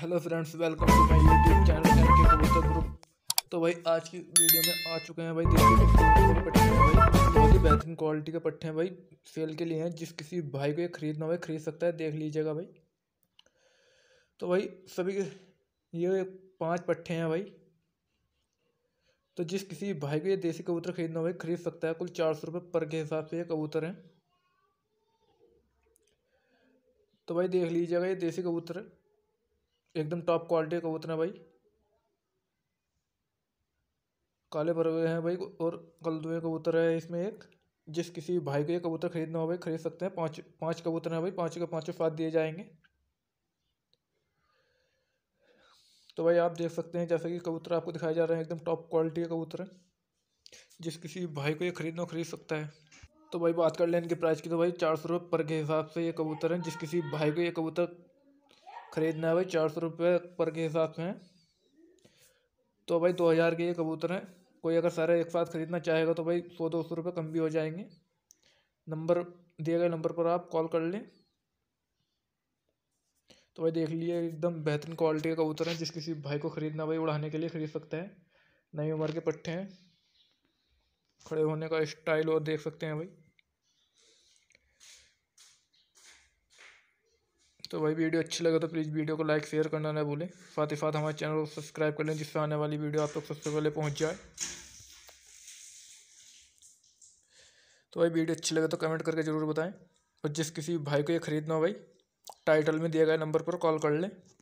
hello friends welcome to my YouTube channel के कबूतर group तो भाई आज की वीडियो में आ चुके हैं भाई देखिए पट्टे हैं भाई बहुत ही बेहतरीन क्वालिटी के पट्टे हैं भाई सेल के लिए हैं जिस किसी भाई को ये खरीदना हो खरीद सकता है देख लीजिएगा भाई तो भाई सभी के ये पाँच पट्टे हैं भाई तो जिस किसी भाई को ये देसी कबूतर खरीदना हो खरीद सकता है कुल चार सौ रुपये पर के हिसाब से ये कबूतर हैं तो भाई देख लीजिएगा ये देसी कबूतर है एकदम टॉप क्वालिटी का उतना भाई काले भर हुए हैं भाई और कल दुए कबूतर है इसमें एक जिस किसी भाई को ये कबूतर खरीदना हो भाई खरीद सकते हैं पाँच पाँच कबूतर हैं भाई पाँच के पाँचों साथ दिए जाएंगे तो भाई आप देख सकते हैं जैसे कि कबूतर आपको दिखाए जा रहे हैं एकदम टॉप क्वालिटी के कबूतर है जिस किसी भाई को ये खरीदना खरीद सकता है तो भाई बात कर लें इनके प्राइस की तो भाई चार सौ रुपये पर के हिसाब से ये कबूतर हैं जिस किसी भाई को ये कबूतर ख़रीदना है भाई चार सौ रुपये पर के हिसाब से हैं तो भाई दो हज़ार के ये कबूतर हैं कोई अगर सारे एक साथ ख़रीदना चाहेगा तो भाई सौ दो सौ रुपये कम भी हो जाएंगे नंबर दिए गए नंबर पर आप कॉल कर लें तो भाई देख लिए एकदम बेहतरीन क्वालिटी के कबूतर है जिस किसी भाई को ख़रीदना भाई उड़ाने के लिए ख़रीद सकते हैं नई उम्र के पट्टे हैं खड़े होने का स्टाइल और देख सकते हैं भाई तो वही वीडियो अच्छी लगे तो प्लीज़ वीडियो को लाइक शेयर करना ना भूलें साथ ही साथ हमारे चैनल को सब्सक्राइब कर लें जिससे आने वाली वीडियो आप तक तो सबसे पहले पहुँच जाए तो वही वीडियो अच्छी लगे तो कमेंट करके ज़रूर बताएं और जिस किसी भाई को ये ख़रीदना हो भाई टाइटल में दिया गया नंबर पर कॉल कर लें